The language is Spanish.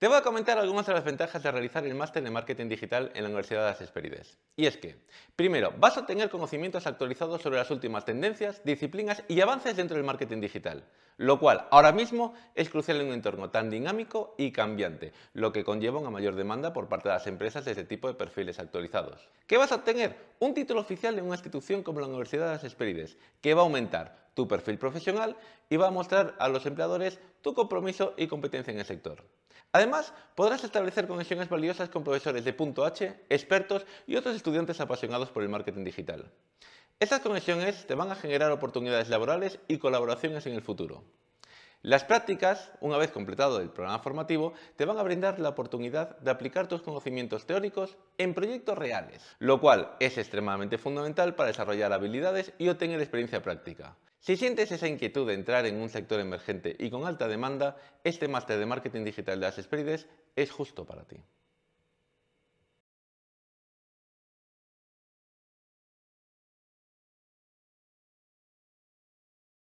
Te voy a comentar algunas de las ventajas de realizar el máster de marketing digital en la Universidad de las Hesperides. Y es que, primero, vas a obtener conocimientos actualizados sobre las últimas tendencias, disciplinas y avances dentro del marketing digital, lo cual ahora mismo es crucial en un entorno tan dinámico y cambiante, lo que conlleva una mayor demanda por parte de las empresas de este tipo de perfiles actualizados. ¿Qué vas a obtener? Un título oficial de una institución como la Universidad de las Hesperides, que va a aumentar tu perfil profesional y va a mostrar a los empleadores tu compromiso y competencia en el sector. Además, podrás establecer conexiones valiosas con profesores de punto H, expertos y otros estudiantes apasionados por el marketing digital. Estas conexiones te van a generar oportunidades laborales y colaboraciones en el futuro. Las prácticas, una vez completado el programa formativo, te van a brindar la oportunidad de aplicar tus conocimientos teóricos en proyectos reales, lo cual es extremadamente fundamental para desarrollar habilidades y obtener experiencia práctica. Si sientes esa inquietud de entrar en un sector emergente y con alta demanda, este máster de marketing digital de las es justo para ti.